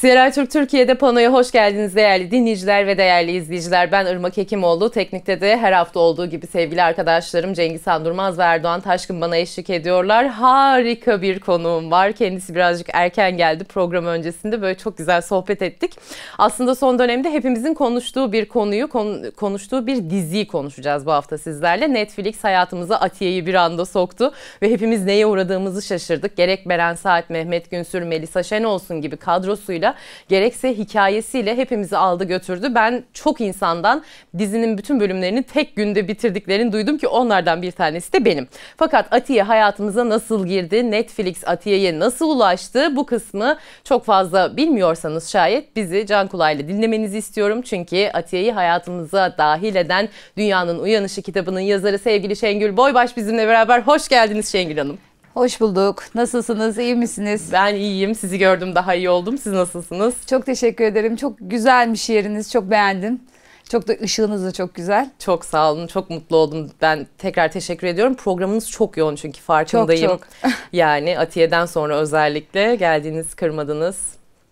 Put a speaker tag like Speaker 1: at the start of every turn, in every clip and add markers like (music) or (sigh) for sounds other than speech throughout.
Speaker 1: CRI Türk Türkiye'de panoya hoş geldiniz değerli dinleyiciler ve değerli izleyiciler. Ben Irmak Hekimoğlu. Teknikte de her hafta olduğu gibi sevgili arkadaşlarım Cengiz Sandurmaz, Durmaz ve Erdoğan Taşkın bana eşlik ediyorlar. Harika bir konuğum var. Kendisi birazcık erken geldi program öncesinde. Böyle çok güzel sohbet ettik. Aslında son dönemde hepimizin konuştuğu bir konuyu, konuştuğu bir diziyi konuşacağız bu hafta sizlerle. Netflix hayatımıza Atiye'yi bir anda soktu ve hepimiz neye uğradığımızı şaşırdık. Gerek Beren Saat, Mehmet Günsür, Melisa Şen olsun gibi kadrosuyla yorumlarıyla gerekse hikayesiyle hepimizi aldı götürdü. Ben çok insandan dizinin bütün bölümlerini tek günde bitirdiklerini duydum ki onlardan bir tanesi de benim. Fakat Atiye hayatımıza nasıl girdi? Netflix Atiye'ye nasıl ulaştı? Bu kısmı çok fazla bilmiyorsanız şayet bizi can kulağıyla dinlemenizi istiyorum. Çünkü Atiye'yi hayatımıza dahil eden Dünyanın Uyanışı kitabının yazarı sevgili Şengül Boybaş bizimle beraber. Hoş geldiniz Şengül Hanım. Hoş bulduk. Nasılsınız? İyi misiniz? Ben iyiyim. Sizi gördüm daha iyi oldum. Siz nasılsınız? Çok teşekkür ederim. Çok güzelmiş yeriniz. Çok beğendim. Çok da ışığınız da çok güzel. Çok sağ olun. Çok mutlu oldum. Ben tekrar teşekkür ediyorum. Programınız çok yoğun çünkü farkındayım. Çok çok. (laughs) yani Atiye'den sonra özellikle geldiğiniz kırmadınız.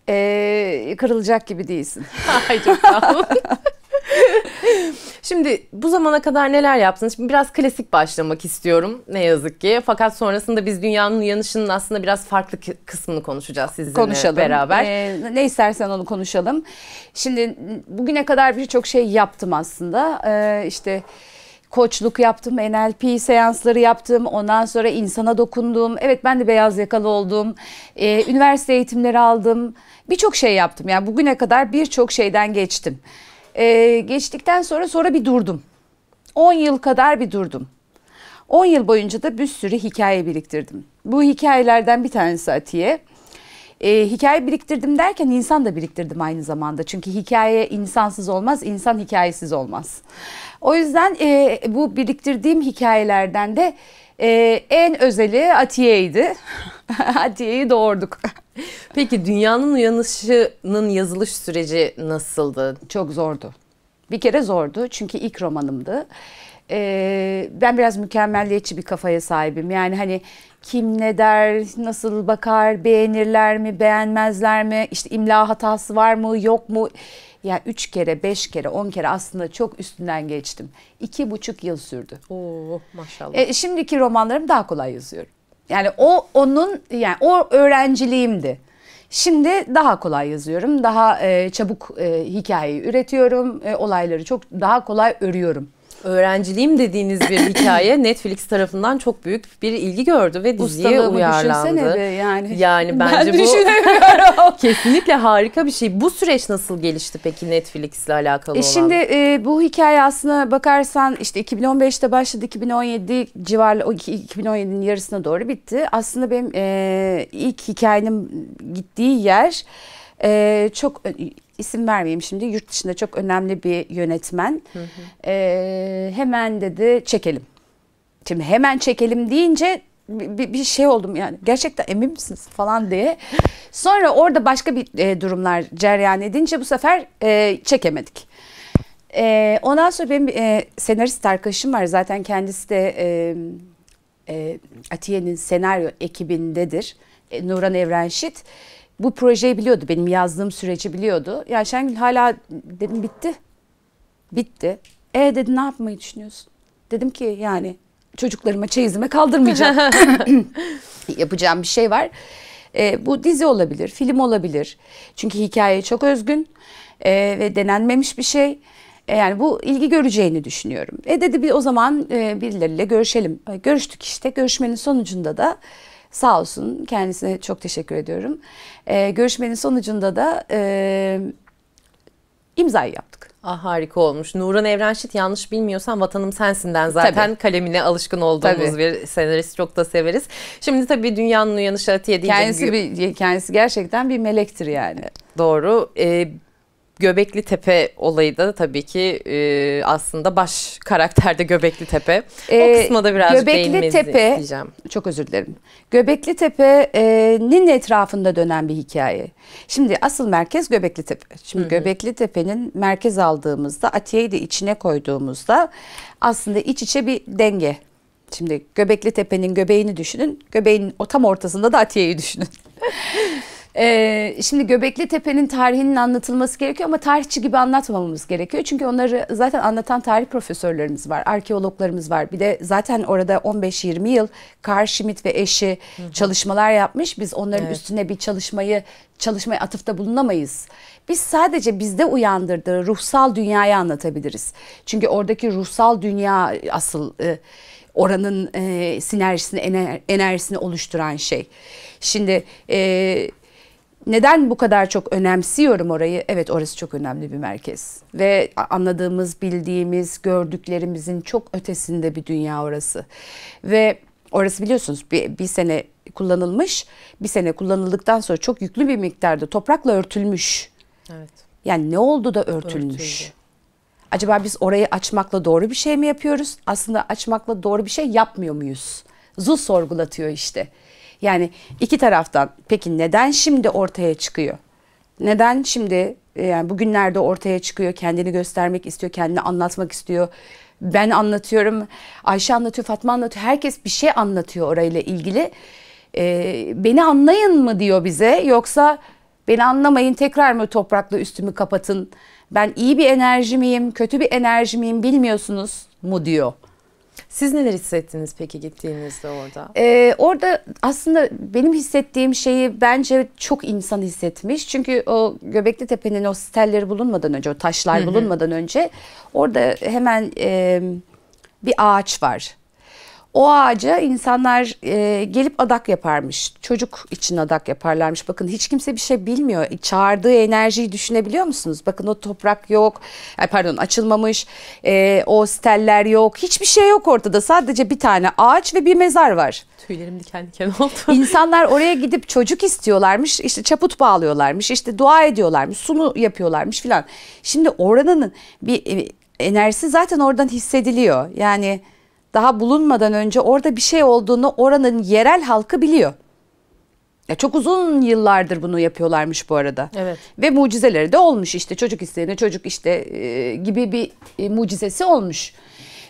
Speaker 1: Ee, kırılacak gibi değilsin. (laughs) Ay çok sağ olun. (laughs) (laughs) Şimdi bu zamana kadar neler yaptınız? Şimdi biraz klasik başlamak istiyorum ne yazık ki. Fakat sonrasında biz dünyanın uyanışının aslında biraz farklı kısmını konuşacağız sizinle konuşalım. beraber. Ee,
Speaker 2: ne istersen onu konuşalım. Şimdi bugüne kadar birçok şey yaptım aslında. Ee, işte koçluk yaptım, NLP seansları yaptım, ondan sonra insana dokundum. Evet ben de beyaz yakalı oldum, ee, üniversite eğitimleri aldım, birçok şey yaptım. Yani bugüne kadar birçok şeyden geçtim e, geçtikten sonra sonra bir durdum. 10 yıl kadar bir durdum. 10 yıl boyunca da bir sürü hikaye biriktirdim. Bu hikayelerden bir tanesi Atiye e, hikaye biriktirdim derken insan da biriktirdim aynı zamanda. Çünkü hikaye insansız olmaz, insan hikayesiz olmaz. O yüzden e, bu biriktirdiğim
Speaker 1: hikayelerden de e, en özeli Atiye'ydi. (laughs) Atiye'yi doğurduk. Peki dünyanın uyanışının yazılış süreci nasıldı?
Speaker 2: Çok zordu. Bir kere zordu çünkü ilk romanımdı e, ben biraz mükemmelliyetçi bir kafaya sahibim. Yani hani kim ne der, nasıl bakar, beğenirler mi, beğenmezler mi, işte imla hatası var mı, yok mu? Ya yani üç kere, beş kere, on kere aslında çok üstünden geçtim. İki buçuk yıl
Speaker 1: sürdü. Oo maşallah. E,
Speaker 2: şimdiki romanlarım daha kolay yazıyorum. Yani o onun yani o öğrenciliğimdi. Şimdi daha kolay yazıyorum, daha e, çabuk e, hikayeyi üretiyorum, e, olayları çok daha kolay örüyorum
Speaker 1: öğrenciliğim dediğiniz bir (coughs) hikaye Netflix tarafından çok büyük bir ilgi gördü ve diziye Ustalığımı uyarlandı. Be
Speaker 2: yani. Yani (laughs) bence ben bu
Speaker 1: (laughs) kesinlikle harika bir şey. Bu süreç nasıl gelişti peki Netflix ile alakalı e olan? Şimdi
Speaker 2: e, bu hikaye aslında bakarsan işte 2015'te başladı 2017 civarlı 2017'nin yarısına doğru bitti. Aslında benim e, ilk hikayenin gittiği yer e, çok isim vermeyeyim şimdi yurt dışında çok önemli bir yönetmen. Hı hı. E, hemen dedi çekelim. Şimdi hemen çekelim deyince bir, bir şey oldum yani gerçekten emin misiniz falan diye. Sonra orada başka bir e, durumlar cereyan edince bu sefer e, çekemedik. E, ondan sonra benim e, senarist arkadaşım var zaten kendisi de e, e, Atiye'nin senaryo ekibindedir. E, Nuran Evrenşit. Şit bu projeyi biliyordu. Benim yazdığım süreci biliyordu. Ya Şengül hala dedim bitti. Bitti. E dedi ne yapmayı düşünüyorsun? Dedim ki yani çocuklarıma çeyizime kaldırmayacağım. (laughs) Yapacağım bir şey var. E, bu dizi olabilir, film olabilir. Çünkü hikaye çok özgün e, ve denenmemiş bir şey. E, yani bu ilgi göreceğini düşünüyorum. E dedi bir o zaman e, birileriyle görüşelim. E, görüştük işte. Görüşmenin sonucunda da Sağ olsun kendisine çok teşekkür
Speaker 1: ediyorum. E, görüşmenin sonucunda da e, imzayı yaptık. Ah harika olmuş. Nuran Evrenşit yanlış bilmiyorsam Vatanım Sensin'den zaten tabii. kalemine alışkın olduğumuz tabii. bir senarist çok da severiz. Şimdi tabii dünyanın uyanışı Atiye diyeceğim. Kendisi, bir, kendisi
Speaker 2: gerçekten bir melektir yani.
Speaker 1: Doğru. Ee, Göbekli Tepe olayı da tabii ki e, aslında baş karakterde Göbekli Tepe. Ee, o e, kısma da biraz Göbekli Tepe, isteyeceğim.
Speaker 2: Çok özür dilerim. Göbekli Tepe'nin etrafında dönen bir hikaye. Şimdi asıl merkez Göbekli Tepe. Şimdi Hı-hı. Göbekli Tepe'nin merkez aldığımızda Atiye'yi de içine koyduğumuzda aslında iç içe bir denge. Şimdi Göbekli Tepe'nin göbeğini düşünün. Göbeğin o tam ortasında da Atiye'yi düşünün. (laughs) Ee, şimdi Göbekli Tepe'nin tarihinin anlatılması gerekiyor ama tarihçi gibi anlatmamamız gerekiyor. Çünkü onları zaten anlatan tarih profesörlerimiz var, arkeologlarımız var. Bir de zaten orada 15-20 yıl Carl Schmidt ve eşi çalışmalar yapmış. Biz onların evet. üstüne bir çalışmayı çalışmaya atıfta bulunamayız. Biz sadece bizde uyandırdığı ruhsal dünyayı anlatabiliriz. Çünkü oradaki ruhsal dünya asıl e, oranın e, sinerjisini, ener, enerjisini oluşturan şey. Şimdi e, neden bu kadar çok önemsiyorum orayı? Evet orası çok önemli bir merkez. Ve anladığımız, bildiğimiz, gördüklerimizin çok ötesinde bir dünya orası. Ve orası biliyorsunuz bir, bir sene kullanılmış. Bir sene kullanıldıktan sonra çok yüklü bir miktarda toprakla örtülmüş. Evet. Yani ne oldu da örtülmüş? Örtüldü. Acaba biz orayı açmakla doğru bir şey mi yapıyoruz? Aslında açmakla doğru bir şey yapmıyor muyuz? Zu sorgulatıyor işte. Yani iki taraftan peki neden şimdi ortaya çıkıyor? Neden şimdi e, yani bugünlerde ortaya çıkıyor, kendini göstermek istiyor, kendini anlatmak istiyor. Ben anlatıyorum, Ayşe anlatıyor, Fatma anlatıyor. Herkes bir şey anlatıyor orayla ilgili. Ee, beni anlayın mı diyor bize yoksa beni anlamayın tekrar mı toprakla üstümü kapatın. Ben iyi bir enerji miyim, kötü bir enerji miyim bilmiyorsunuz
Speaker 1: mu diyor. Siz neler hissettiniz peki gittiğinizde orada?
Speaker 2: Ee, orada aslında benim hissettiğim şeyi bence çok insan hissetmiş. Çünkü o Göbekli Tepe'nin o stelleri bulunmadan önce, o taşlar bulunmadan önce orada hemen e, bir ağaç var. O ağaca insanlar e, gelip adak yaparmış. Çocuk için adak yaparlarmış. Bakın hiç kimse bir şey bilmiyor. Çağırdığı enerjiyi düşünebiliyor musunuz? Bakın o toprak yok. pardon açılmamış. E, o steller yok. Hiçbir şey yok ortada. Sadece bir tane ağaç ve bir mezar var.
Speaker 1: Tüylerim diken diken
Speaker 2: oldu. (laughs) İnsanlar oraya gidip çocuk istiyorlarmış. İşte çaput bağlıyorlarmış. İşte dua ediyorlarmış. Sunu yapıyorlarmış filan. Şimdi oranın bir e, enerjisi zaten oradan hissediliyor. Yani daha bulunmadan önce orada bir şey olduğunu oranın yerel halkı biliyor. Ya çok uzun yıllardır bunu yapıyorlarmış bu arada. Evet. Ve mucizeleri de olmuş işte çocuk isteyene çocuk işte e, gibi bir e, mucizesi olmuş.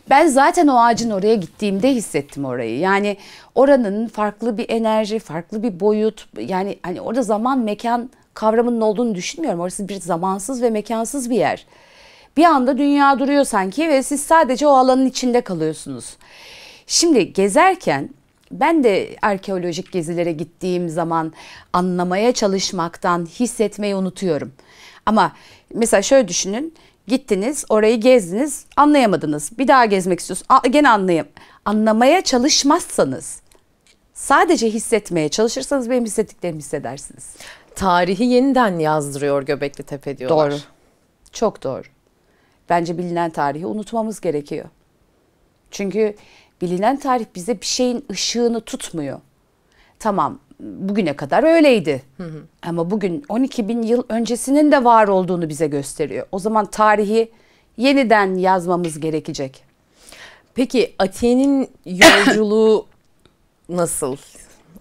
Speaker 2: Ben zaten o ağacın oraya gittiğimde hissettim orayı. Yani oranın farklı bir enerji, farklı bir boyut. Yani hani orada zaman mekan kavramının olduğunu düşünmüyorum. Orası bir zamansız ve mekansız bir yer. Bir anda dünya duruyor sanki ve siz sadece o alanın içinde kalıyorsunuz. Şimdi gezerken ben de arkeolojik gezilere gittiğim zaman anlamaya çalışmaktan hissetmeyi unutuyorum. Ama mesela şöyle düşünün. Gittiniz, orayı gezdiniz, anlayamadınız. Bir daha gezmek istiyorsunuz. Gene anlayayım. Anlamaya çalışmazsanız, sadece hissetmeye çalışırsanız benim hissettiklerimi hissedersiniz. Tarihi yeniden yazdırıyor Göbekli Tepe diyorlar. Doğru. Çok doğru bence bilinen tarihi unutmamız gerekiyor. Çünkü bilinen tarih bize bir şeyin ışığını tutmuyor. Tamam bugüne kadar öyleydi. Hı hı. Ama bugün 12 bin yıl öncesinin de var olduğunu bize gösteriyor. O zaman
Speaker 1: tarihi yeniden yazmamız gerekecek. Peki Atiye'nin yolculuğu (coughs) nasıl?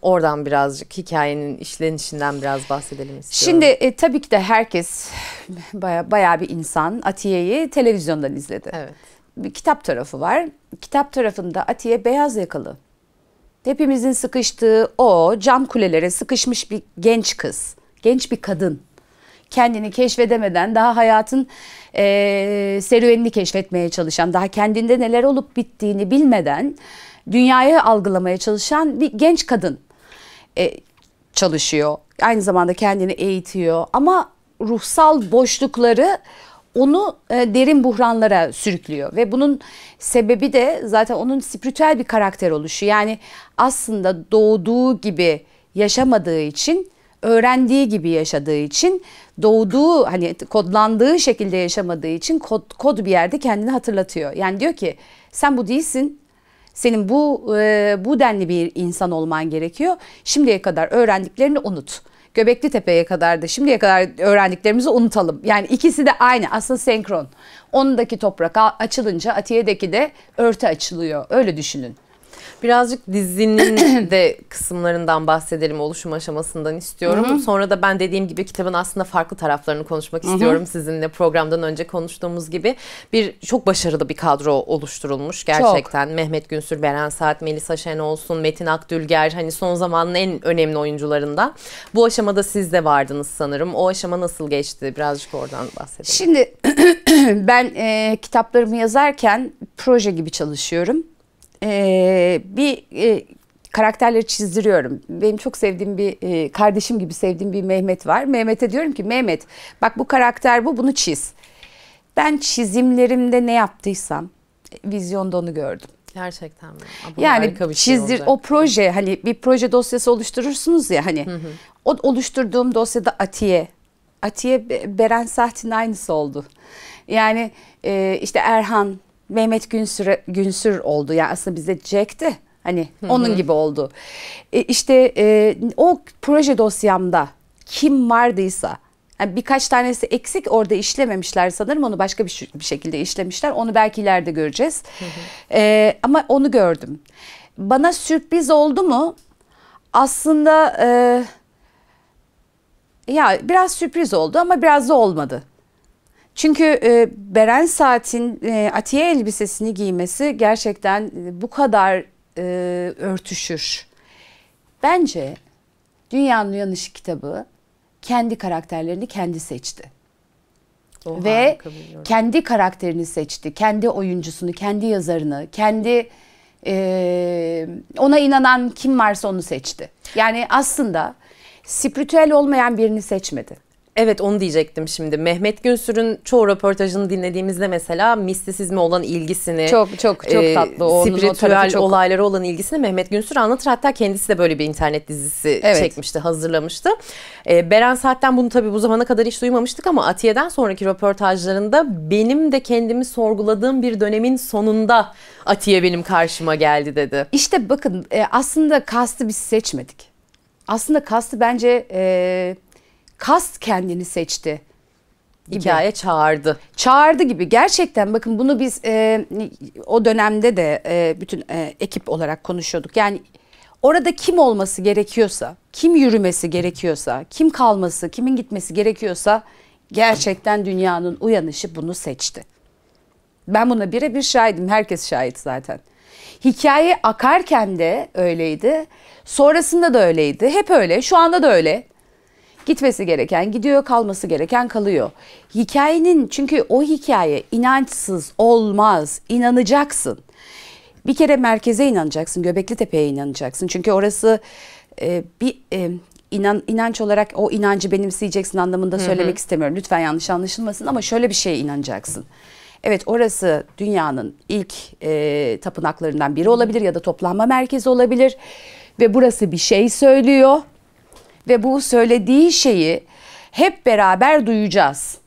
Speaker 1: Oradan birazcık hikayenin işlenişinden biraz bahsedelim istiyorum. Şimdi
Speaker 2: e, tabii ki de herkes (laughs) baya, baya bir insan Atiye'yi televizyondan izledi. Evet. Bir kitap tarafı var. Kitap tarafında Atiye beyaz yakalı. Hepimizin sıkıştığı o cam kulelere sıkışmış bir genç kız, genç bir kadın. Kendini keşfedemeden daha hayatın e, serüvenini keşfetmeye çalışan, daha kendinde neler olup bittiğini bilmeden dünyayı algılamaya çalışan bir genç kadın e, çalışıyor. Aynı zamanda kendini eğitiyor ama ruhsal boşlukları onu e, derin buhranlara sürüklüyor ve bunun sebebi de zaten onun spiritüel bir karakter oluşu. Yani aslında doğduğu gibi yaşamadığı için, öğrendiği gibi yaşadığı için, doğduğu hani kodlandığı şekilde yaşamadığı için kod, kod bir yerde kendini hatırlatıyor. Yani diyor ki sen bu değilsin senin bu e, bu denli bir insan olman gerekiyor. Şimdiye kadar öğrendiklerini unut. Göbekli Tepe'ye kadar da şimdiye kadar öğrendiklerimizi unutalım. Yani ikisi de aynı aslında senkron. Ondaki toprak açılınca Atiye'deki de örtü açılıyor. Öyle düşünün.
Speaker 1: Birazcık dizinin (clears throat) de kısımlarından bahsedelim oluşum aşamasından istiyorum. Hı-hı. Sonra da ben dediğim gibi kitabın aslında farklı taraflarını konuşmak Hı-hı. istiyorum sizinle programdan önce konuştuğumuz gibi. Bir çok başarılı bir kadro oluşturulmuş gerçekten. Çok. Mehmet Günsür, Beren Saat, Melisa Şen olsun, Metin Akdülger hani son zamanın en önemli oyuncularından. Bu aşamada siz de vardınız sanırım. O aşama nasıl geçti? Birazcık oradan bahsedelim. Şimdi (clears throat)
Speaker 2: ben e, kitaplarımı yazarken proje gibi çalışıyorum e, bir e, karakterleri çizdiriyorum. Benim çok sevdiğim bir e, kardeşim gibi sevdiğim bir Mehmet var. Mehmet'e diyorum ki Mehmet bak bu karakter bu bunu çiz. Ben çizimlerimde ne yaptıysam e, vizyonda onu gördüm.
Speaker 1: Gerçekten mi? Ama yani bir şey çizdir şey o
Speaker 2: proje hani bir proje dosyası oluşturursunuz ya hani. Hı hı. O oluşturduğum dosyada Atiye. Atiye Beren Saht'in aynısı oldu. Yani e, işte Erhan Mehmet Günsür, Günsür oldu. Yani aslında bize Jack'ti. Hani onun gibi oldu. E, işte e, o proje dosyamda kim vardıysa yani birkaç tanesi eksik orada işlememişler sanırım onu başka bir, bir şekilde işlemişler. Onu belki ileride göreceğiz. Hı e, ama onu gördüm. Bana sürpriz oldu mu? Aslında e, ya biraz sürpriz oldu ama biraz da olmadı. Çünkü e, Beren Saat'in e, atiye elbisesini giymesi gerçekten e, bu kadar e, örtüşür. Bence Dünyanın Uyanışı kitabı kendi karakterlerini kendi seçti. Oha, Ve kendi karakterini seçti. Kendi oyuncusunu, kendi yazarını, kendi e, ona inanan kim varsa onu seçti. Yani aslında spiritüel olmayan birini seçmedi.
Speaker 1: Evet onu diyecektim şimdi. Mehmet Günsür'ün çoğu röportajını dinlediğimizde mesela mistisizme olan ilgisini. Çok çok çok e, tatlı. Onun spiritüel o çok... olaylara olan ilgisini Mehmet Günsür anlatır. Hatta kendisi de böyle bir internet dizisi evet. çekmişti, hazırlamıştı. E, Beren Saat'ten bunu tabii bu zamana kadar hiç duymamıştık ama Atiye'den sonraki röportajlarında benim de kendimi sorguladığım bir dönemin sonunda Atiye benim karşıma geldi dedi. İşte bakın e, aslında kastı biz seçmedik. Aslında kastı bence...
Speaker 2: E, Kast kendini seçti. Gibi. Hikaye çağırdı. Çağırdı gibi. Gerçekten bakın bunu biz e, o dönemde de e, bütün e, ekip olarak konuşuyorduk. Yani orada kim olması gerekiyorsa, kim yürümesi gerekiyorsa, kim kalması, kimin gitmesi gerekiyorsa gerçekten dünyanın uyanışı bunu seçti. Ben buna birebir şahidim. Herkes şahit zaten. Hikaye akarken de öyleydi. Sonrasında da öyleydi. Hep öyle. Şu anda da öyle. Gitmesi gereken gidiyor, kalması gereken kalıyor. Hikayenin çünkü o hikaye inançsız olmaz. İnanacaksın. Bir kere merkeze inanacaksın, Göbekli Tepe'ye inanacaksın. Çünkü orası e, bir e, inan, inanç olarak o inancı benimseyeceksin anlamında Hı-hı. söylemek istemiyorum. Lütfen yanlış anlaşılmasın ama şöyle bir şeye inanacaksın. Evet orası dünyanın ilk e, tapınaklarından biri olabilir ya da toplanma merkezi olabilir ve burası bir şey söylüyor ve bu söylediği şeyi hep beraber duyacağız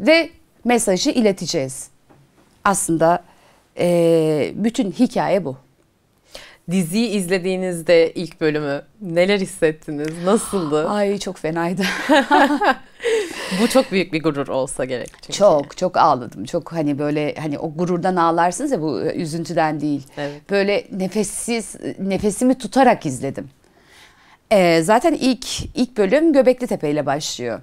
Speaker 2: ve mesajı ileteceğiz. Aslında e, bütün hikaye bu.
Speaker 1: Diziyi izlediğinizde ilk bölümü neler hissettiniz? Nasıldı? (gasps)
Speaker 2: Ay çok fenaydı. (laughs)
Speaker 1: Bu çok büyük bir gurur olsa gerek. Çünkü. Çok çok
Speaker 2: ağladım. Çok hani böyle hani o gururdan ağlarsınız ya bu e, üzüntüden değil. Evet. Böyle nefessiz nefesimi tutarak izledim. E, zaten ilk ilk bölüm Göbekli Tepe ile başlıyor.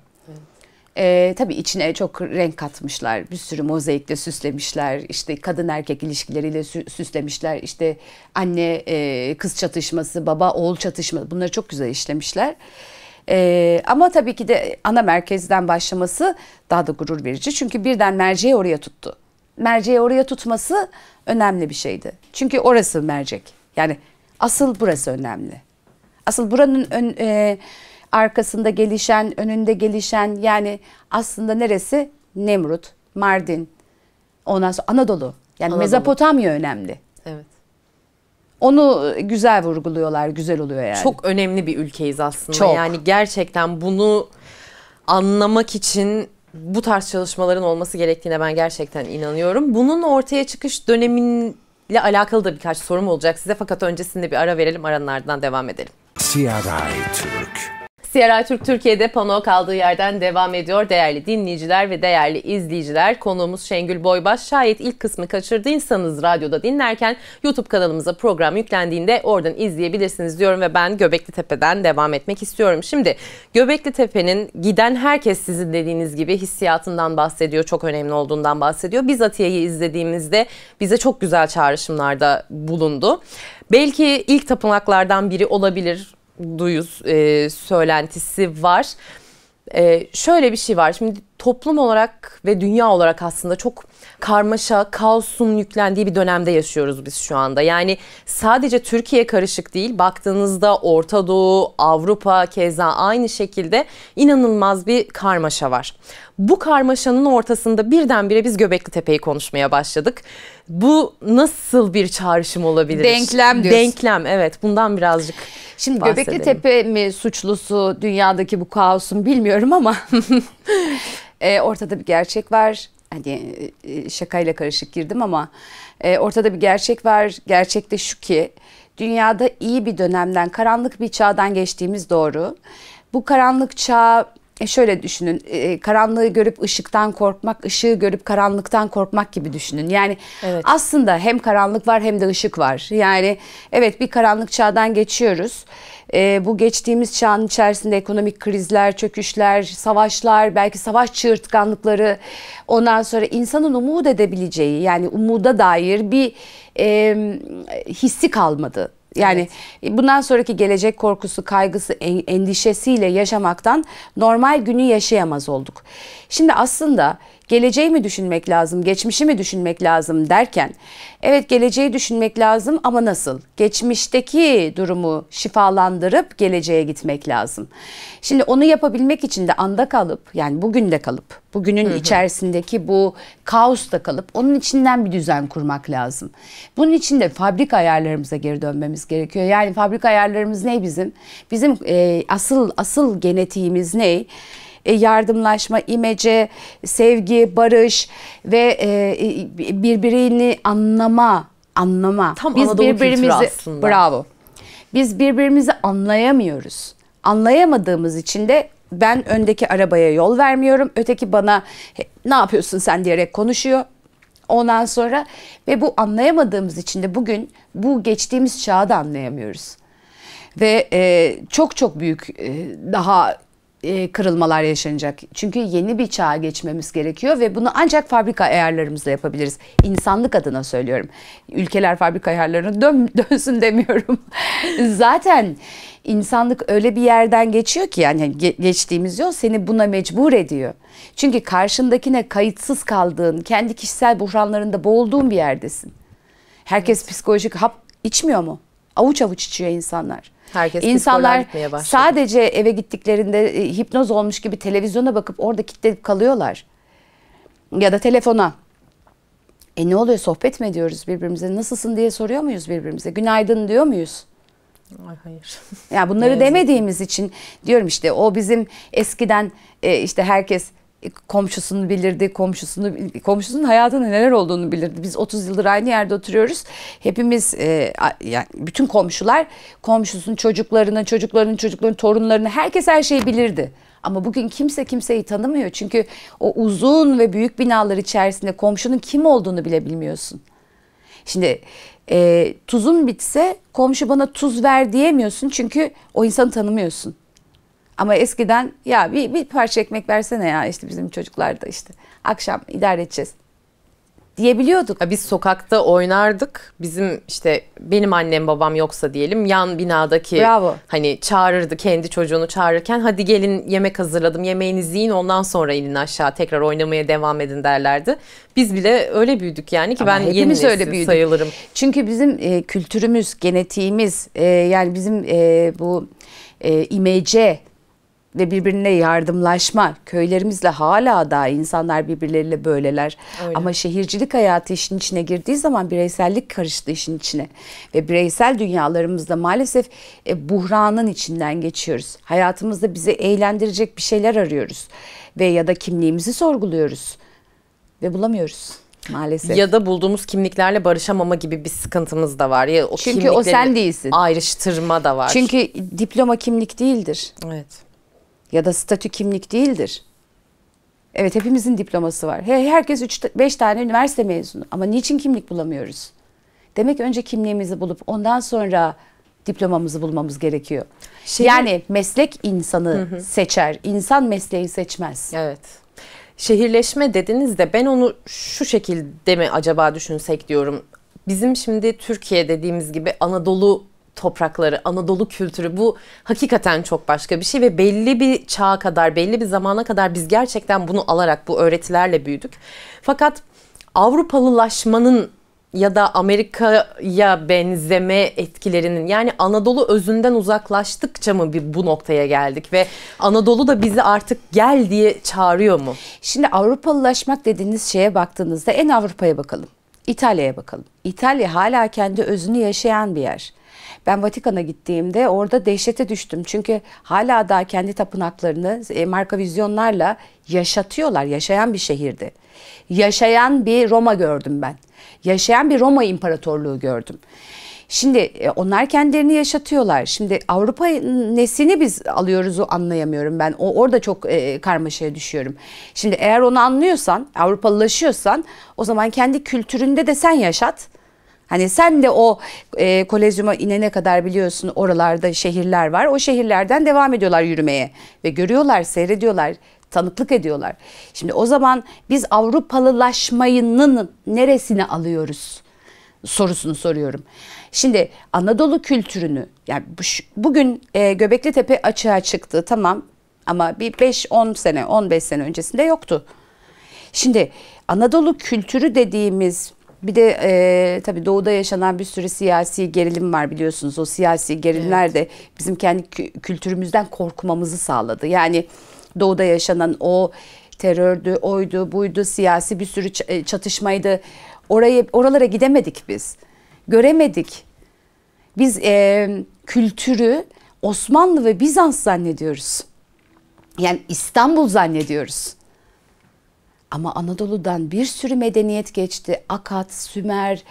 Speaker 2: E, tabii içine çok renk katmışlar. Bir sürü mozaikle süslemişler. İşte kadın erkek ilişkileriyle sü- süslemişler. İşte anne e, kız çatışması, baba oğul çatışması bunları çok güzel işlemişler. E, ama tabii ki de ana merkezden başlaması daha da gurur verici. Çünkü birden merceği oraya tuttu. Merceği oraya tutması önemli bir şeydi. Çünkü orası mercek. Yani asıl burası önemli. Asıl buranın ön, e, arkasında gelişen, önünde gelişen yani aslında neresi? Nemrut, Mardin, ondan sonra Anadolu. Yani Anadolu. Mezopotamya önemli.
Speaker 1: Evet. Onu e, güzel vurguluyorlar, güzel oluyor yani. Çok önemli bir ülkeyiz aslında. Çok. Yani gerçekten bunu anlamak için bu tarz çalışmaların olması gerektiğine ben gerçekten inanıyorum. Bunun ortaya çıkış döneminle alakalı da birkaç sorum olacak size fakat öncesinde bir ara verelim aranın ardından devam edelim.
Speaker 2: CRI Türk.
Speaker 1: CRI Türk Türkiye'de pano kaldığı yerden devam ediyor. Değerli dinleyiciler ve değerli izleyiciler konuğumuz Şengül Boybaş. Şayet ilk kısmı kaçırdıysanız radyoda dinlerken YouTube kanalımıza program yüklendiğinde oradan izleyebilirsiniz diyorum ve ben Göbekli Tepe'den devam etmek istiyorum. Şimdi Göbekli Tepe'nin giden herkes sizin dediğiniz gibi hissiyatından bahsediyor. Çok önemli olduğundan bahsediyor. Biz Atiye'yi izlediğimizde bize çok güzel çağrışımlarda bulundu. Belki ilk tapınaklardan biri olabilir duyuz, e, söylentisi var. E, şöyle bir şey var. Şimdi toplum olarak ve dünya olarak aslında çok karmaşa, kaosun yüklendiği bir dönemde yaşıyoruz biz şu anda. Yani sadece Türkiye karışık değil, baktığınızda Orta Doğu, Avrupa keza aynı şekilde inanılmaz bir karmaşa var. Bu karmaşanın ortasında birdenbire biz Göbekli Tepe'yi konuşmaya başladık. Bu nasıl bir çağrışım olabilir? Denklem diyorsun. Denklem evet bundan birazcık Şimdi bahsedelim. Göbekli Tepe
Speaker 2: mi suçlusu dünyadaki bu kaosun bilmiyorum ama (laughs) e, ortada bir gerçek var hani e, e, şakayla karışık girdim ama e, ortada bir gerçek var. Gerçek de şu ki dünyada iyi bir dönemden, karanlık bir çağdan geçtiğimiz doğru. Bu karanlık çağ e şöyle düşünün e, karanlığı görüp ışıktan korkmak, ışığı görüp karanlıktan korkmak gibi düşünün. Yani evet. aslında hem karanlık var hem de ışık var. Yani evet bir karanlık çağdan geçiyoruz. E, bu geçtiğimiz çağın içerisinde ekonomik krizler, çöküşler, savaşlar, belki savaş çığırtkanlıkları ondan sonra insanın umut edebileceği yani umuda dair bir e, hissi kalmadı yani evet. bundan sonraki gelecek korkusu, kaygısı, endişesiyle yaşamaktan normal günü yaşayamaz olduk. Şimdi aslında geleceği mi düşünmek lazım, geçmişi mi düşünmek lazım derken evet geleceği düşünmek lazım ama nasıl? Geçmişteki durumu şifalandırıp geleceğe gitmek lazım. Şimdi onu yapabilmek için de anda kalıp yani bugün de kalıp bugünün hı hı. içerisindeki bu kaosta kalıp onun içinden bir düzen kurmak lazım. Bunun için de fabrika ayarlarımıza geri dönmemiz gerekiyor. Yani fabrika ayarlarımız ne bizim? Bizim e, asıl asıl genetiğimiz ne? E, yardımlaşma, imece, sevgi, barış ve e, birbirini anlama, anlama. Tam Biz Anadolu birbirimizi bravo. Biz birbirimizi anlayamıyoruz. Anlayamadığımız için de ben öndeki arabaya yol vermiyorum. Öteki bana ne yapıyorsun sen diyerek konuşuyor. Ondan sonra ve bu anlayamadığımız için de bugün bu geçtiğimiz çağı da anlayamıyoruz. Ve e, çok çok büyük e, daha e, kırılmalar yaşanacak. Çünkü yeni bir çağa geçmemiz gerekiyor ve bunu ancak fabrika ayarlarımızla yapabiliriz. İnsanlık adına söylüyorum. Ülkeler fabrika ayarlarına dön, (laughs) dönsün demiyorum. (laughs) Zaten insanlık öyle bir yerden geçiyor ki yani geçtiğimiz yol seni buna mecbur ediyor. Çünkü karşındakine kayıtsız kaldığın, kendi kişisel buhranlarında boğulduğun bir yerdesin. Herkes psikolojik hap içmiyor mu? Avuç avuç içiyor insanlar. Herkes İnsanlar sadece eve gittiklerinde e, hipnoz olmuş gibi televizyona bakıp orada kilitlenip kalıyorlar. Ya da telefona. E ne oluyor sohbet mi ediyoruz birbirimize? Nasılsın diye soruyor muyuz birbirimize? Günaydın diyor muyuz? Ay hayır. Ya yani bunları demediğimiz için diyorum işte o bizim eskiden e, işte herkes e, komşusunu bilirdi, komşusunu komşusunun hayatında neler olduğunu bilirdi. Biz 30 yıldır aynı yerde oturuyoruz. Hepimiz e, yani bütün komşular komşusunun çocuklarını, çocuklarının çocuklarının torunlarını herkes her şeyi bilirdi. Ama bugün kimse kimseyi tanımıyor. Çünkü o uzun ve büyük binalar içerisinde komşunun kim olduğunu bile bilmiyorsun. Şimdi e, tuzun bitse komşu bana tuz ver diyemiyorsun çünkü o insanı tanımıyorsun. Ama eskiden ya bir, bir parça ekmek versene ya işte bizim çocuklar da işte akşam idare edeceğiz
Speaker 1: diyebiliyorduk. biz sokakta oynardık. Bizim işte benim annem babam yoksa diyelim yan binadaki Bravo. hani çağırırdı kendi çocuğunu çağırırken hadi gelin yemek hazırladım yemeğinizi yiyin ondan sonra inin aşağı tekrar oynamaya devam edin derlerdi. Biz bile öyle büyüdük yani ki Ama ben yeni nesil öyle büyüdük. sayılırım.
Speaker 2: Çünkü bizim e, kültürümüz, genetiğimiz e, yani bizim e, bu e, imece ve birbirine yardımlaşma köylerimizle hala da insanlar birbirleriyle böyleler. Öyle. Ama şehircilik hayatı işin içine girdiği zaman bireysellik karıştı işin içine ve bireysel dünyalarımızda maalesef e, buhranın içinden geçiyoruz. Hayatımızda bizi eğlendirecek bir şeyler arıyoruz ve ya da kimliğimizi sorguluyoruz ve
Speaker 1: bulamıyoruz maalesef. Ya da bulduğumuz kimliklerle barışamama gibi bir sıkıntımız da var. Ya o Çünkü o sen değilsin. Ayrıştırma da var. Çünkü
Speaker 2: diploma kimlik değildir. Evet ya da statü kimlik değildir. Evet hepimizin diploması var. He, herkes 3-5 tane üniversite mezunu ama niçin kimlik bulamıyoruz? Demek önce kimliğimizi bulup ondan sonra diplomamızı bulmamız gerekiyor. Şey, yani meslek insanı hı hı.
Speaker 1: seçer, insan mesleği seçmez. Evet. Şehirleşme dediniz de ben onu şu şekilde mi acaba düşünsek diyorum. Bizim şimdi Türkiye dediğimiz gibi Anadolu toprakları, Anadolu kültürü bu hakikaten çok başka bir şey ve belli bir çağa kadar, belli bir zamana kadar biz gerçekten bunu alarak bu öğretilerle büyüdük. Fakat Avrupalılaşmanın ya da Amerika'ya benzeme etkilerinin yani Anadolu özünden uzaklaştıkça mı bir bu noktaya geldik ve Anadolu da bizi artık gel diye çağırıyor mu? Şimdi Avrupalılaşmak dediğiniz şeye
Speaker 2: baktığınızda en Avrupa'ya bakalım. İtalya'ya bakalım. İtalya hala kendi özünü yaşayan bir yer. Ben Vatikan'a gittiğimde orada dehşete düştüm. Çünkü hala daha kendi tapınaklarını e, marka vizyonlarla yaşatıyorlar. Yaşayan bir şehirdi. Yaşayan bir Roma gördüm ben. Yaşayan bir Roma İmparatorluğu gördüm. Şimdi e, onlar kendilerini yaşatıyorlar. Şimdi Avrupa nesini biz alıyoruz o anlayamıyorum ben. O orada çok e, karmaşaya düşüyorum. Şimdi eğer onu anlıyorsan, Avrupalılaşıyorsan o zaman kendi kültüründe de sen yaşat. Hani sen de o e, kolezyuma inene kadar biliyorsun oralarda şehirler var. O şehirlerden devam ediyorlar yürümeye ve görüyorlar, seyrediyorlar tanıklık ediyorlar. Şimdi o zaman biz Avrupalılaşmayının neresini alıyoruz sorusunu soruyorum. Şimdi Anadolu kültürünü yani bugün e, Göbekli Tepe açığa çıktı tamam ama bir 5-10 sene 15 sene öncesinde yoktu. Şimdi Anadolu kültürü dediğimiz bir de e, tabii doğuda yaşanan bir sürü siyasi gerilim var biliyorsunuz. O siyasi gerilimler evet. de bizim kendi kültürümüzden korkmamızı sağladı. Yani doğuda yaşanan o terördü, oydu, buydu, siyasi bir sürü e, çatışmaydı. Orayı oralara gidemedik biz. Göremedik. Biz e, kültürü Osmanlı ve Bizans zannediyoruz. Yani İstanbul zannediyoruz. Ama Anadolu'dan bir sürü medeniyet geçti. Akat, Sümer,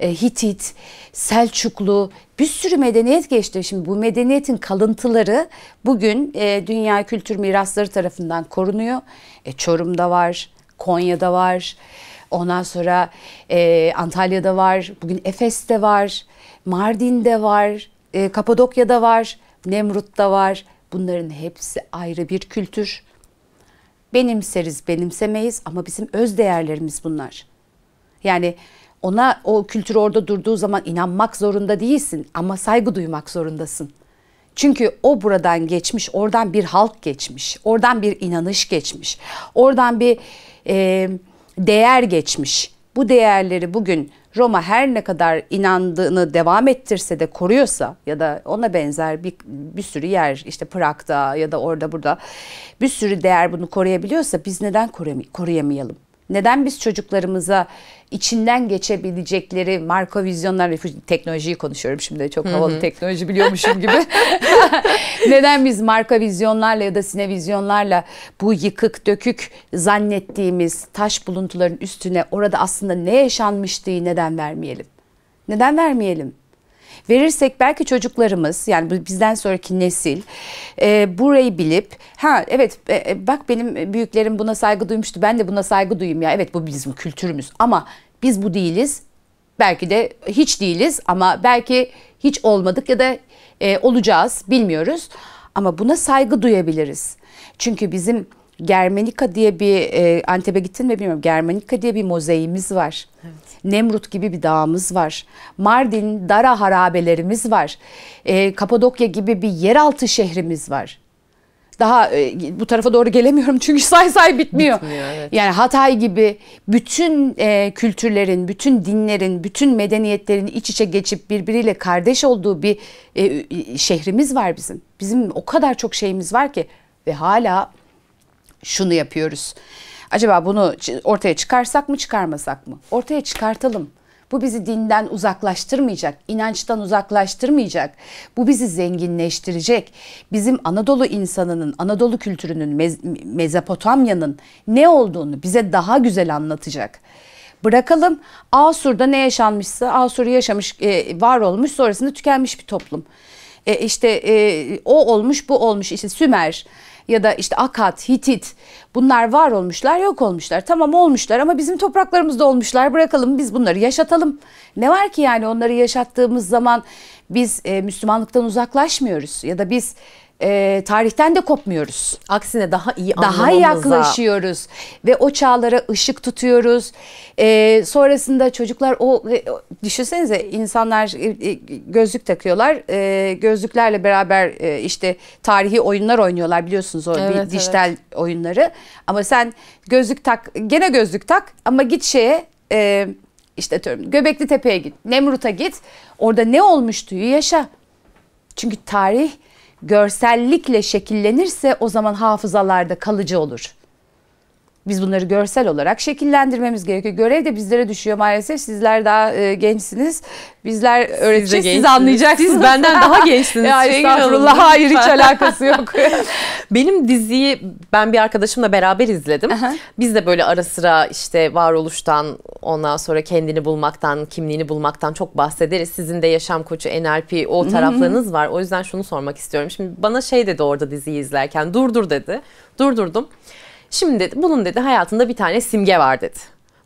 Speaker 2: e, Hitit, Selçuklu bir sürü medeniyet geçti. Şimdi bu medeniyetin kalıntıları bugün e, Dünya Kültür Mirasları tarafından korunuyor. E, Çorum'da var, Konya'da var. Ondan sonra e, Antalya'da var, bugün Efes'te var, Mardin'de var, e, Kapadokya'da var, Nemrut'ta var. Bunların hepsi ayrı bir kültür benimseriz, benimsemeyiz ama bizim öz değerlerimiz bunlar. Yani ona o kültür orada durduğu zaman inanmak zorunda değilsin ama saygı duymak zorundasın. Çünkü o buradan geçmiş, oradan bir halk geçmiş, oradan bir inanış geçmiş, oradan bir e, değer geçmiş bu değerleri bugün Roma her ne kadar inandığını devam ettirse de koruyorsa ya da ona benzer bir, bir sürü yer işte Prag'da ya da orada burada bir sürü değer bunu koruyabiliyorsa biz neden koruyamayalım? Neden biz çocuklarımıza içinden geçebilecekleri marka vizyonlar ve teknolojiyi konuşuyorum şimdi çok havalı Hı-hı. teknoloji biliyormuşum gibi. (laughs) Neden biz marka vizyonlarla ya da sine vizyonlarla bu yıkık dökük zannettiğimiz taş buluntuların üstüne orada aslında ne yaşanmıştığı neden vermeyelim? Neden vermeyelim? verirsek belki çocuklarımız yani bizden sonraki nesil e, burayı bilip ha evet e, e, bak benim büyüklerim buna saygı duymuştu ben de buna saygı duyayım ya evet bu bizim kültürümüz ama biz bu değiliz belki de hiç değiliz ama belki hiç olmadık ya da e, olacağız bilmiyoruz ama buna saygı duyabiliriz çünkü bizim Germenika diye bir e, Antep'e gittin mi bilmiyorum. Germenika diye bir mozeyimiz var. Evet. Nemrut gibi bir dağımız var. Mardin Dara harabelerimiz var. E, Kapadokya gibi bir yeraltı şehrimiz var. Daha e, bu tarafa doğru gelemiyorum (laughs) çünkü say say bitmiyor. bitmiyor evet. Yani Hatay gibi bütün e, kültürlerin, bütün dinlerin, bütün medeniyetlerin iç içe geçip birbiriyle kardeş olduğu bir e, şehrimiz var bizim. Bizim o kadar çok şeyimiz var ki ve hala şunu yapıyoruz. Acaba bunu ortaya çıkarsak mı çıkarmasak mı? Ortaya çıkartalım. Bu bizi dinden uzaklaştırmayacak, inançtan uzaklaştırmayacak. Bu bizi zenginleştirecek. Bizim Anadolu insanının, Anadolu kültürünün, Mez- Mezopotamya'nın ne olduğunu bize daha güzel anlatacak. Bırakalım Asur'da ne yaşanmışsa Asur'u yaşamış, e, var olmuş sonrasında tükenmiş bir toplum. E, işte e, o olmuş bu olmuş işte Sümer ya da işte Akat, Hitit bunlar var olmuşlar yok olmuşlar. Tamam olmuşlar ama bizim topraklarımızda olmuşlar bırakalım biz bunları yaşatalım. Ne var ki yani onları yaşattığımız zaman biz e, Müslümanlıktan uzaklaşmıyoruz ya da biz e, tarihten de kopmuyoruz. Aksine daha iyi daha yaklaşıyoruz ve o çağlara ışık tutuyoruz. E, sonrasında çocuklar o e, düşünsenize insanlar e, e, gözlük takıyorlar, e, gözlüklerle beraber e, işte tarihi oyunlar oynuyorlar biliyorsunuz o evet, bir dijital evet. oyunları. Ama sen gözlük tak, gene gözlük tak ama git şeye. E, işte diyorum Göbekli Tepe'ye git, Nemrut'a git. Orada ne olmuştu, yaşa. Çünkü tarih görsellikle şekillenirse o zaman hafızalarda kalıcı olur. Biz bunları görsel olarak şekillendirmemiz gerekiyor. Görev de bizlere düşüyor maalesef. Sizler daha e, gençsiniz. Bizler öğreteceğiz. Siz, anlayacaksınız. Siz benden daha (laughs) gençsiniz. ya, şey estağfurullah. Hayır hiç alakası yok.
Speaker 1: (laughs) (laughs) Benim diziyi ben bir arkadaşımla beraber izledim. Aha. Biz de böyle ara sıra işte varoluştan ondan sonra kendini bulmaktan, kimliğini bulmaktan çok bahsederiz. Sizin de yaşam koçu, NLP o taraflarınız var. O yüzden şunu sormak istiyorum. Şimdi bana şey dedi orada diziyi izlerken dur dur dedi. Durdurdum. Şimdi dedi bunun dedi hayatında bir tane simge var dedi.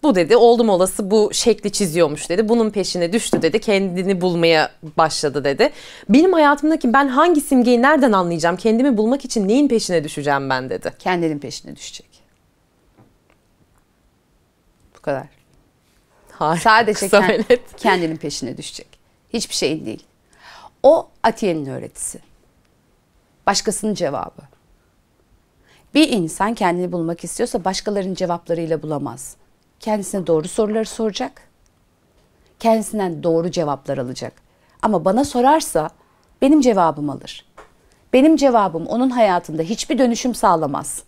Speaker 1: Bu dedi oldum olası bu şekli çiziyormuş dedi. Bunun peşine düştü dedi. Kendini bulmaya başladı dedi. Benim hayatımdaki ben hangi simgeyi nereden anlayacağım? Kendimi bulmak için neyin peşine düşeceğim ben dedi. Kendinin peşine düşecek.
Speaker 2: Bu kadar. Harika, Sadece kend, kendinin peşine düşecek. Hiçbir şeyin değil. O Atiye'nin öğretisi. Başkasının cevabı. Bir insan kendini bulmak istiyorsa başkalarının cevaplarıyla bulamaz. Kendisine doğru soruları soracak. Kendisinden doğru cevaplar alacak. Ama bana sorarsa benim cevabım alır. Benim cevabım onun hayatında hiçbir dönüşüm sağlamaz.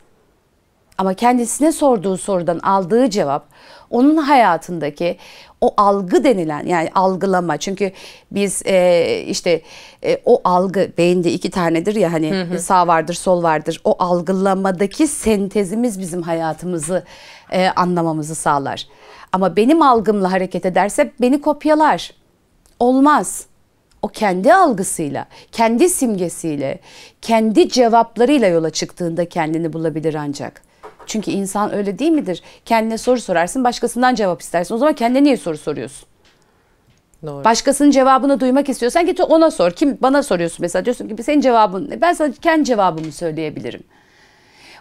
Speaker 2: Ama kendisine sorduğu sorudan aldığı cevap onun hayatındaki o algı denilen yani algılama çünkü biz e, işte e, o algı beyinde iki tanedir ya hani hı hı. sağ vardır sol vardır o algılamadaki sentezimiz bizim hayatımızı e, anlamamızı sağlar. Ama benim algımla hareket ederse beni kopyalar. Olmaz o kendi algısıyla, kendi simgesiyle, kendi cevaplarıyla yola çıktığında kendini bulabilir ancak. Çünkü insan öyle değil midir? Kendine soru sorarsın, başkasından cevap istersin. O zaman kendine niye soru soruyorsun? Doğru. Başkasının cevabını duymak istiyorsan git ona sor. Kim bana soruyorsun mesela diyorsun ki senin cevabın ne? Ben sana kendi cevabımı söyleyebilirim.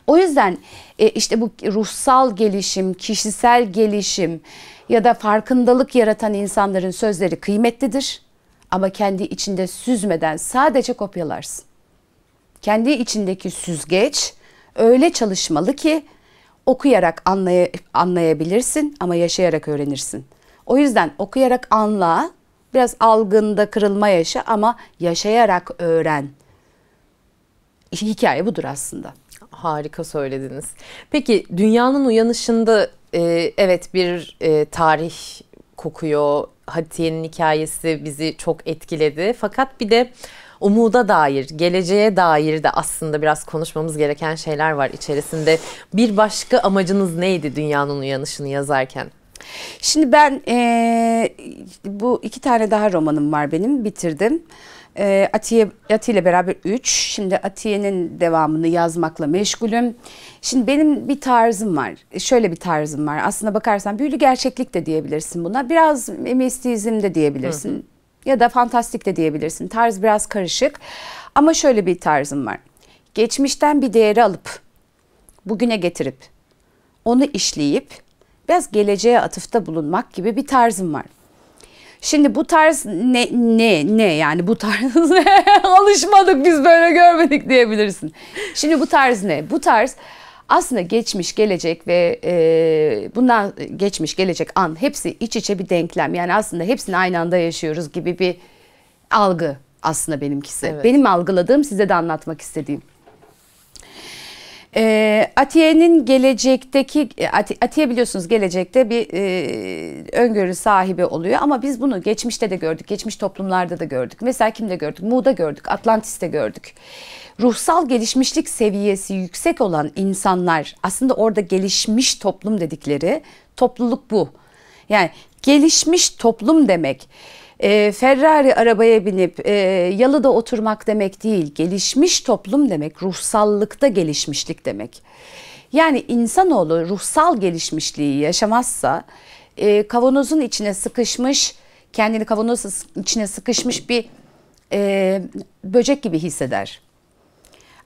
Speaker 2: O yüzden e, işte bu ruhsal gelişim, kişisel gelişim ya da farkındalık yaratan insanların sözleri kıymetlidir. Ama kendi içinde süzmeden sadece kopyalarsın. Kendi içindeki süzgeç öyle çalışmalı ki okuyarak anlay anlayabilirsin ama yaşayarak öğrenirsin. O yüzden okuyarak anla, biraz algında kırılma yaşa
Speaker 1: ama yaşayarak öğren. Hikaye budur aslında. Harika söylediniz. Peki dünyanın uyanışında e, evet bir e, tarih kokuyor. Hatice'nin hikayesi bizi çok etkiledi. Fakat bir de umuda dair, geleceğe dair de aslında biraz konuşmamız gereken şeyler var içerisinde. Bir başka amacınız neydi dünyanın uyanışını yazarken?
Speaker 2: Şimdi ben e, bu iki tane daha romanım var benim bitirdim. E, Atiye, Atiye ile beraber üç. Şimdi Atiye'nin devamını yazmakla meşgulüm. Şimdi benim bir tarzım var. E, şöyle bir tarzım var. Aslında bakarsan büyülü gerçeklik de diyebilirsin buna. Biraz mestizm de diyebilirsin. Hı hı ya da fantastik de diyebilirsin. Tarz biraz karışık ama şöyle bir tarzım var. Geçmişten bir değeri alıp bugüne getirip onu işleyip biraz geleceğe atıfta bulunmak gibi bir tarzım var. Şimdi bu tarz ne ne ne yani bu tarz (laughs) ne alışmadık biz böyle görmedik diyebilirsin. Şimdi bu tarz ne? Bu tarz aslında geçmiş, gelecek ve e, bundan geçmiş, gelecek an hepsi iç içe bir denklem. Yani aslında hepsini aynı anda yaşıyoruz gibi bir algı aslında benimkisi. Evet. Benim algıladığım size de anlatmak istediğim. E, Atiye'nin gelecekteki, e, Atiye biliyorsunuz gelecekte bir e, öngörü sahibi oluyor ama biz bunu geçmişte de gördük, geçmiş toplumlarda da gördük. Mesela kimde gördük? Muğ'da gördük, Atlantis'te gördük ruhsal gelişmişlik seviyesi yüksek olan insanlar aslında orada gelişmiş toplum dedikleri topluluk bu. Yani gelişmiş toplum demek e, Ferrari arabaya binip e, yalıda oturmak demek değil. Gelişmiş toplum demek ruhsallıkta gelişmişlik demek. Yani insanoğlu ruhsal gelişmişliği yaşamazsa e, kavanozun içine sıkışmış kendini kavanozun içine sıkışmış bir e, böcek gibi hisseder.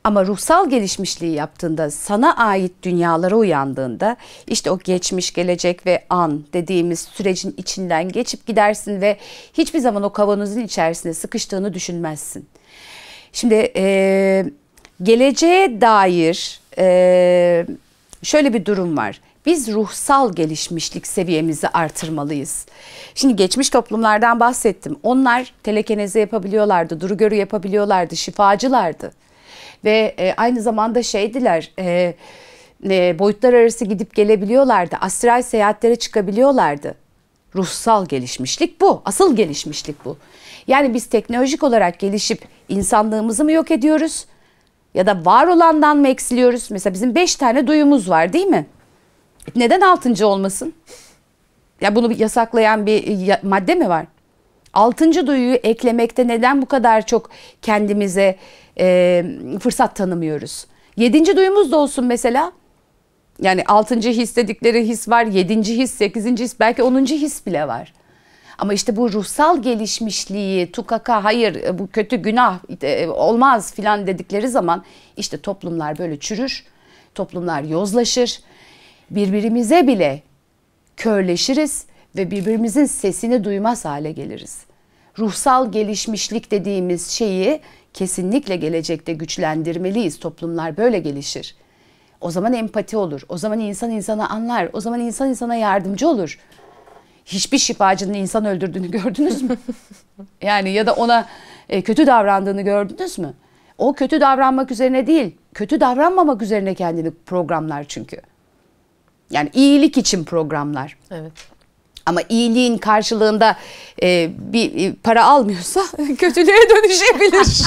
Speaker 2: Ama ruhsal gelişmişliği yaptığında, sana ait dünyalara uyandığında işte o geçmiş, gelecek ve an dediğimiz sürecin içinden geçip gidersin ve hiçbir zaman o kavanozun içerisinde sıkıştığını düşünmezsin. Şimdi e, geleceğe dair e, şöyle bir durum var biz ruhsal gelişmişlik seviyemizi artırmalıyız. Şimdi geçmiş toplumlardan bahsettim. Onlar telekeneze yapabiliyorlardı, duru görü yapabiliyorlardı, şifacılardı ve e, aynı zamanda şeydiler... E, e, boyutlar arası gidip gelebiliyorlardı. Astral seyahatlere çıkabiliyorlardı. Ruhsal gelişmişlik bu. Asıl gelişmişlik bu. Yani biz teknolojik olarak gelişip insanlığımızı mı yok ediyoruz? Ya da var olandan mı eksiliyoruz? Mesela bizim beş tane duyumuz var değil mi? Neden altıncı olmasın? Ya bunu yasaklayan bir madde mi var? altıncı duyuyu eklemekte neden bu kadar çok kendimize e, fırsat tanımıyoruz? Yedinci duyumuz da olsun mesela. Yani altıncı his dedikleri his var, yedinci his, sekizinci his, belki onuncu his bile var. Ama işte bu ruhsal gelişmişliği, tukaka, hayır e, bu kötü günah e, olmaz filan dedikleri zaman işte toplumlar böyle çürür, toplumlar yozlaşır. Birbirimize bile körleşiriz ve birbirimizin sesini duymaz hale geliriz. Ruhsal gelişmişlik dediğimiz şeyi kesinlikle gelecekte güçlendirmeliyiz. Toplumlar böyle gelişir. O zaman empati olur. O zaman insan insana anlar. O zaman insan insana yardımcı olur. Hiçbir şifacının insan öldürdüğünü (laughs) gördünüz mü? yani ya da ona e, kötü davrandığını gördünüz mü? O kötü davranmak üzerine değil, kötü davranmamak üzerine kendini programlar çünkü. Yani iyilik için programlar. Evet. Ama iyiliğin karşılığında e, bir e, para almıyorsa (laughs) kötülüğe
Speaker 1: dönüşebilir.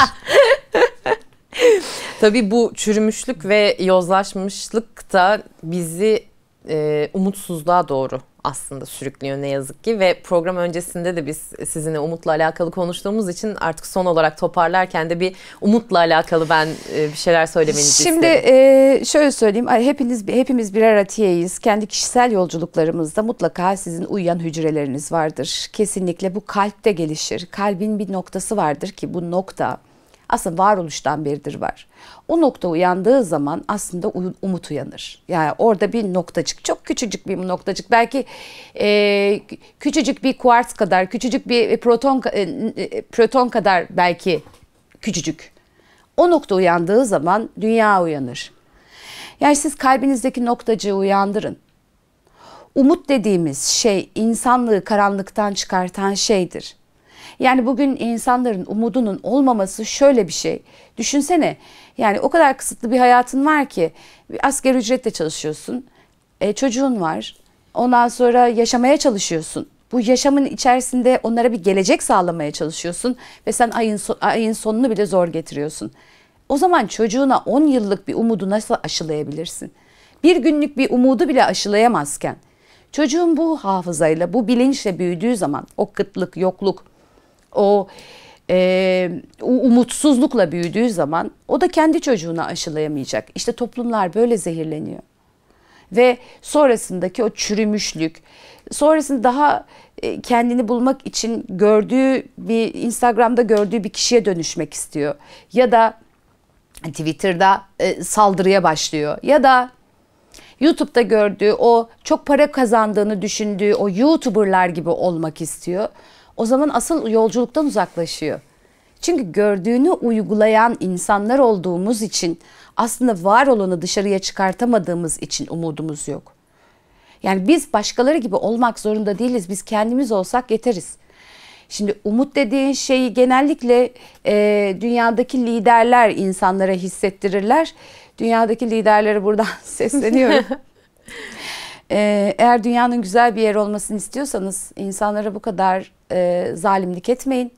Speaker 1: (laughs) Tabii bu çürümüşlük ve yozlaşmışlık da bizi e, umutsuzluğa doğru aslında sürüklüyor ne yazık ki ve program öncesinde de biz sizinle umutla alakalı konuştuğumuz için artık son olarak toparlarken de bir umutla alakalı ben e, bir şeyler söylemenizi Şimdi
Speaker 2: isterim. E, şöyle söyleyeyim hepiniz hepimiz birer atiyeyiz. Kendi kişisel yolculuklarımızda mutlaka sizin uyuyan hücreleriniz vardır. Kesinlikle bu kalpte gelişir. Kalbin bir noktası vardır ki bu nokta aslında varoluştan beridir var. O nokta uyandığı zaman aslında umut uyanır. Yani orada bir noktacık, çok küçücük bir noktacık. Belki e, küçücük bir kuart kadar, küçücük bir e, proton e, e, proton kadar belki küçücük. O nokta uyandığı zaman dünya uyanır. Yani siz kalbinizdeki noktacığı uyandırın. Umut dediğimiz şey insanlığı karanlıktan çıkartan şeydir. Yani bugün insanların umudunun olmaması şöyle bir şey. Düşünsene yani o kadar kısıtlı bir hayatın var ki bir asgari ücretle çalışıyorsun. E, çocuğun var. Ondan sonra yaşamaya çalışıyorsun. Bu yaşamın içerisinde onlara bir gelecek sağlamaya çalışıyorsun ve sen ayın so- ayın sonunu bile zor getiriyorsun. O zaman çocuğuna 10 yıllık bir umudu nasıl aşılayabilirsin? Bir günlük bir umudu bile aşılayamazken çocuğun bu hafızayla, bu bilinçle büyüdüğü zaman o kıtlık, yokluk, o e, umutsuzlukla büyüdüğü zaman o da kendi çocuğuna aşılayamayacak. İşte toplumlar böyle zehirleniyor. Ve sonrasındaki o çürümüşlük, sonrasında daha e, kendini bulmak için gördüğü bir Instagram'da gördüğü bir kişiye dönüşmek istiyor. Ya da Twitter'da e, saldırıya başlıyor ya da YouTube'da gördüğü o çok para kazandığını düşündüğü o YouTuber'lar gibi olmak istiyor o zaman asıl yolculuktan uzaklaşıyor. Çünkü gördüğünü uygulayan insanlar olduğumuz için aslında var olanı dışarıya çıkartamadığımız için umudumuz yok. Yani biz başkaları gibi olmak zorunda değiliz. Biz kendimiz olsak yeteriz. Şimdi umut dediğin şeyi genellikle e, dünyadaki liderler insanlara hissettirirler. Dünyadaki liderlere buradan (laughs) sesleniyorum. (laughs) e, eğer dünyanın güzel bir yer olmasını istiyorsanız insanlara bu kadar e, zalimlik etmeyin.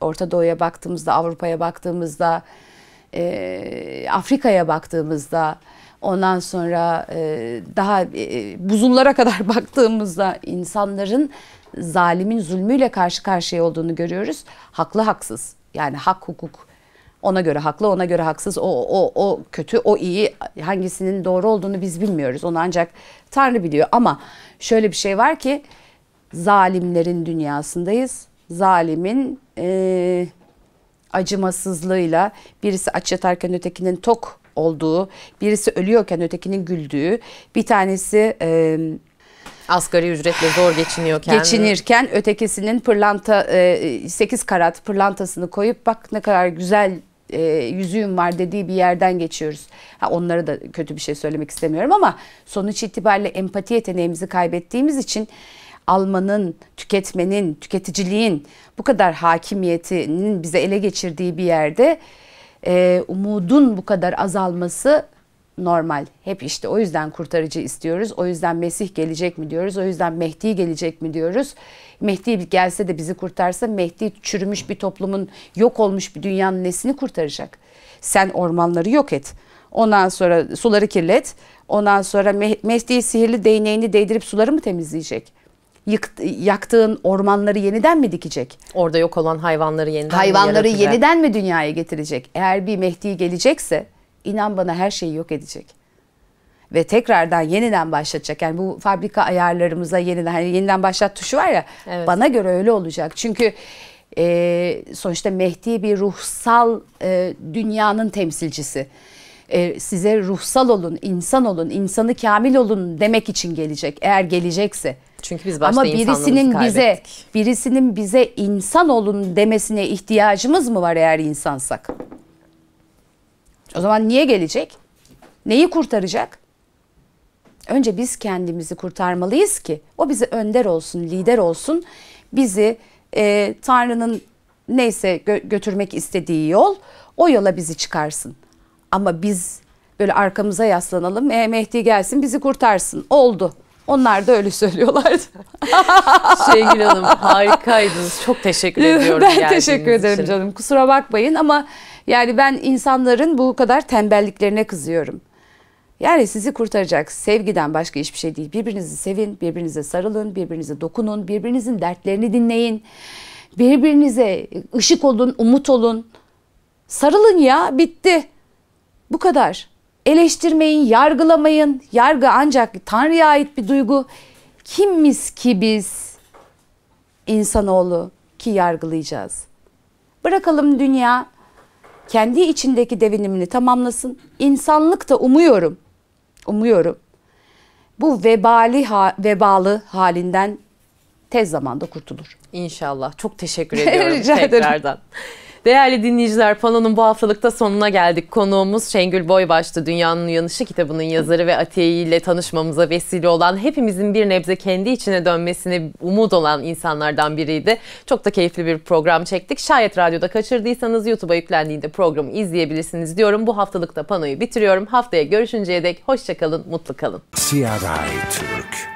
Speaker 2: Orta Doğu'ya baktığımızda, Avrupa'ya baktığımızda, e, Afrika'ya baktığımızda, ondan sonra e, daha e, buzullara (laughs) kadar baktığımızda insanların zalimin zulmüyle karşı karşıya olduğunu görüyoruz. Haklı haksız yani hak hukuk ona göre haklı ona göre haksız o o o kötü o iyi hangisinin doğru olduğunu biz bilmiyoruz onu ancak Tanrı biliyor ama şöyle bir şey var ki zalimlerin dünyasındayız. Zalimin e, acımasızlığıyla birisi aç yatarken ötekinin tok olduğu, birisi ölüyorken ötekinin güldüğü, bir tanesi e, asgari ücretle
Speaker 1: zor geçiniyorken geçinirken
Speaker 2: ötekisinin pırlanta e, 8 karat pırlantasını koyup bak ne kadar güzel e, yüzüğüm var dediği bir yerden geçiyoruz. Ha, onlara da kötü bir şey söylemek istemiyorum ama sonuç itibariyle empati yeteneğimizi kaybettiğimiz için almanın, tüketmenin, tüketiciliğin bu kadar hakimiyetinin bize ele geçirdiği bir yerde e, umudun bu kadar azalması normal. Hep işte o yüzden kurtarıcı istiyoruz. O yüzden Mesih gelecek mi diyoruz. O yüzden Mehdi gelecek mi diyoruz. Mehdi gelse de bizi kurtarsa Mehdi çürümüş bir toplumun yok olmuş bir dünyanın nesini kurtaracak? Sen ormanları yok et. Ondan sonra suları kirlet. Ondan sonra Mehdi sihirli değneğini değdirip suları mı temizleyecek?
Speaker 1: yıkt, yaktığın
Speaker 2: ormanları yeniden mi dikecek?
Speaker 1: Orada yok olan hayvanları yeniden Hayvanları mi yeniden
Speaker 2: mi dünyaya getirecek? Eğer bir Mehdi gelecekse inan bana her şeyi yok edecek. Ve tekrardan yeniden başlatacak. Yani bu fabrika ayarlarımıza yeniden hani yeniden başlat tuşu var ya evet. bana göre öyle olacak. Çünkü e, sonuçta Mehdi bir ruhsal e, dünyanın temsilcisi e, size ruhsal olun, insan olun, insanı kamil olun demek için gelecek. Eğer gelecekse. Çünkü biz başta Ama birisinin bize birisinin bize insan olun demesine ihtiyacımız mı var eğer insansak? O zaman niye gelecek? Neyi kurtaracak? Önce biz kendimizi kurtarmalıyız ki o bize önder olsun, lider olsun. Bizi e, Tanrı'nın neyse gö- götürmek istediği yol o yola bizi çıkarsın. Ama biz böyle arkamıza yaslanalım. E, Mehdi gelsin bizi kurtarsın. Oldu. Onlar da öyle söylüyorlardı.
Speaker 1: (laughs) Sevgili Hanım harikaydınız. Çok teşekkür ediyorum. Ben teşekkür ederim için. canım.
Speaker 2: Kusura bakmayın ama yani ben insanların bu kadar tembelliklerine kızıyorum. Yani sizi kurtaracak sevgiden başka hiçbir şey değil. Birbirinizi sevin, birbirinize sarılın, birbirinize dokunun, birbirinizin dertlerini dinleyin. Birbirinize ışık olun, umut olun. Sarılın ya, bitti. Bu kadar. Eleştirmeyin, yargılamayın. Yargı ancak Tanrı'ya ait bir duygu. Kimiz ki biz insanoğlu ki yargılayacağız? Bırakalım dünya kendi içindeki devinimini tamamlasın. İnsanlık da umuyorum, umuyorum bu vebali ha, vebalı halinden tez zamanda kurtulur. İnşallah. Çok teşekkür (laughs) ediyorum tekrardan.
Speaker 1: Değerli dinleyiciler Pano'nun bu haftalıkta sonuna geldik. Konuğumuz Şengül Boybaş'tı. Dünyanın Uyanışı kitabının yazarı ve Atiye ile tanışmamıza vesile olan hepimizin bir nebze kendi içine dönmesini umut olan insanlardan biriydi. Çok da keyifli bir program çektik. Şayet radyoda kaçırdıysanız YouTube'a yüklendiğinde programı izleyebilirsiniz diyorum. Bu haftalıkta Pano'yu bitiriyorum. Haftaya görüşünceye dek hoşçakalın, mutlu kalın.
Speaker 2: Siyah Türk